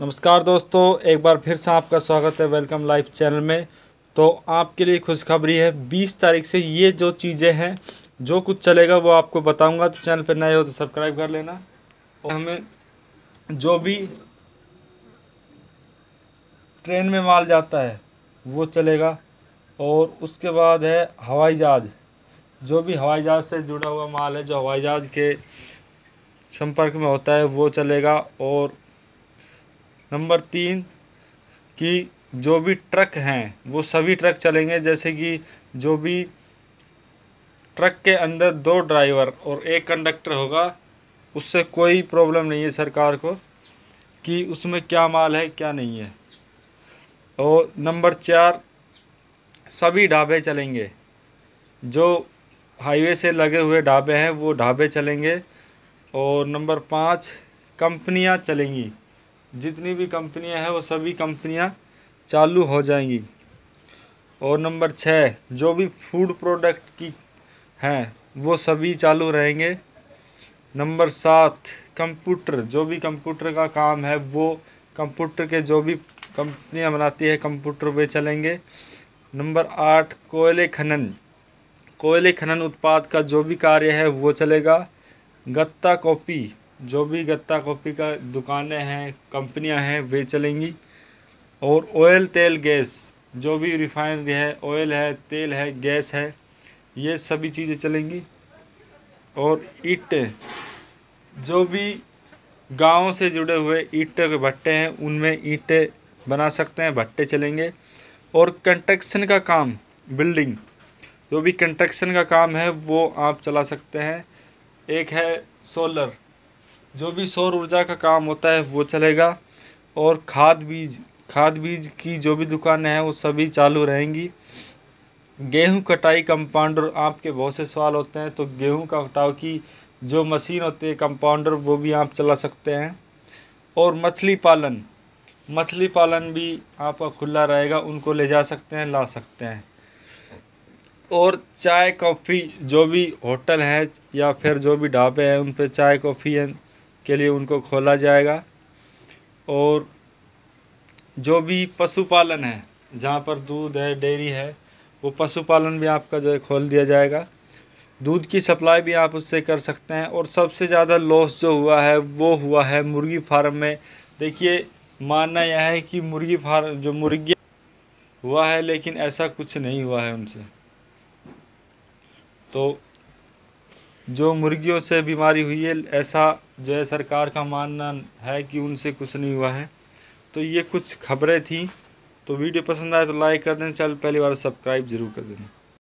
नमस्कार दोस्तों एक बार फिर से आपका स्वागत है वेलकम लाइफ चैनल में तो आपके लिए खुशखबरी है 20 तारीख से ये जो चीज़ें हैं जो कुछ चलेगा वो आपको बताऊंगा तो चैनल पर नए हो तो सब्सक्राइब कर लेना और हमें जो भी ट्रेन में माल जाता है वो चलेगा और उसके बाद है हवाई जहाज़ जो भी हवाई जहाज़ से जुड़ा हुआ माल है जो हवाई जहाज़ के संपर्क में होता है वो चलेगा और नंबर तीन कि जो भी ट्रक हैं वो सभी ट्रक चलेंगे जैसे कि जो भी ट्रक के अंदर दो ड्राइवर और एक कंडक्टर होगा उससे कोई प्रॉब्लम नहीं है सरकार को कि उसमें क्या माल है क्या नहीं है और नंबर चार सभी ढाबे चलेंगे जो हाईवे से लगे हुए ढाबे हैं वो ढाबे चलेंगे और नंबर पाँच कंपनियां चलेंगी जितनी भी कंपनियां हैं वो सभी कंपनियां चालू हो जाएंगी और नंबर छः जो भी फूड प्रोडक्ट की हैं वो सभी चालू रहेंगे नंबर सात कंप्यूटर जो भी कंप्यूटर का काम है वो कंप्यूटर के जो भी कंपनियां बनाती है कंप्यूटर वे चलेंगे नंबर आठ कोयले खनन कोयले खनन उत्पाद का जो भी कार्य है वो चलेगा गत्ता कॉपी जो भी गत्ता कॉफ़ी का दुकानें हैं कंपनियां हैं वे चलेंगी और ऑयल तेल गैस जो भी रिफाइनरी है ऑयल है तेल है गैस है ये सभी चीज़ें चलेंगी और ईट जो भी गाँव से जुड़े हुए ईट के भट्टे हैं उनमें ईट बना सकते हैं भट्टे चलेंगे और कंस्ट्रक्शन का काम बिल्डिंग जो भी कंस्ट्रक्शन का काम है वो आप चला सकते हैं एक है सोलर जो भी सौर ऊर्जा का काम होता है वो चलेगा और खाद बीज खाद बीज की जो भी दुकानें हैं वो सभी चालू रहेंगी गेहूं कटाई कंपाउंडर आपके बहुत से सवाल होते हैं तो गेहूं का कटाव की जो मशीन होती है कंपाउंडर वो भी आप चला सकते हैं और मछली पालन मछली पालन भी आपका खुला रहेगा उनको ले जा सकते हैं ला सकते हैं और चाय कॉफ़ी जो भी होटल हैं या फिर जो भी ढाबे हैं उन पर चाय कॉफ़ी के लिए उनको खोला जाएगा और जो भी पशुपालन है जहाँ पर दूध है डेयरी है वो पशुपालन भी आपका जो है खोल दिया जाएगा दूध की सप्लाई भी आप उससे कर सकते हैं और सबसे ज़्यादा लॉस जो हुआ है वो हुआ है मुर्गी फार्म में देखिए मानना यह है कि मुर्गी फार्म जो मुर्गी हुआ है लेकिन ऐसा कुछ नहीं हुआ है उनसे तो जो मुर्गियों से बीमारी हुई है ऐसा जो है सरकार का मानना है कि उनसे कुछ नहीं हुआ है तो ये कुछ खबरें थी तो वीडियो पसंद आए तो लाइक कर देना चैनल पहली बार सब्सक्राइब ज़रूर कर देना